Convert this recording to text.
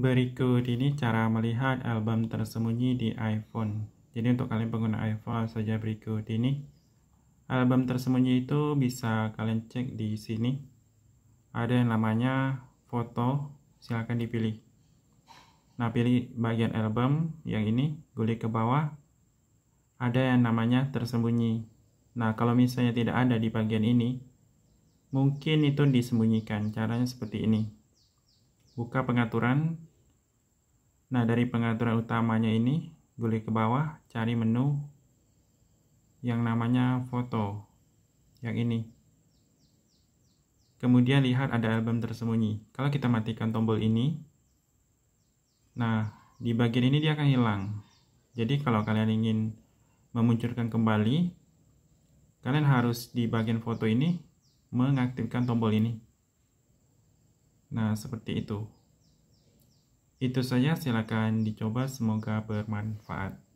Berikut ini cara melihat album tersembunyi di iPhone. Jadi untuk kalian pengguna iPhone saja berikut ini. Album tersembunyi itu bisa kalian cek di sini. Ada yang namanya foto, silahkan dipilih. Nah, pilih bagian album yang ini, gulik ke bawah. Ada yang namanya tersembunyi. Nah, kalau misalnya tidak ada di bagian ini, mungkin itu disembunyikan. Caranya seperti ini buka pengaturan Nah, dari pengaturan utamanya ini, gulir ke bawah, cari menu yang namanya foto. Yang ini. Kemudian lihat ada album tersembunyi. Kalau kita matikan tombol ini, nah, di bagian ini dia akan hilang. Jadi kalau kalian ingin memunculkan kembali, kalian harus di bagian foto ini mengaktifkan tombol ini. Nah, seperti itu. Itu saja, silakan dicoba. Semoga bermanfaat.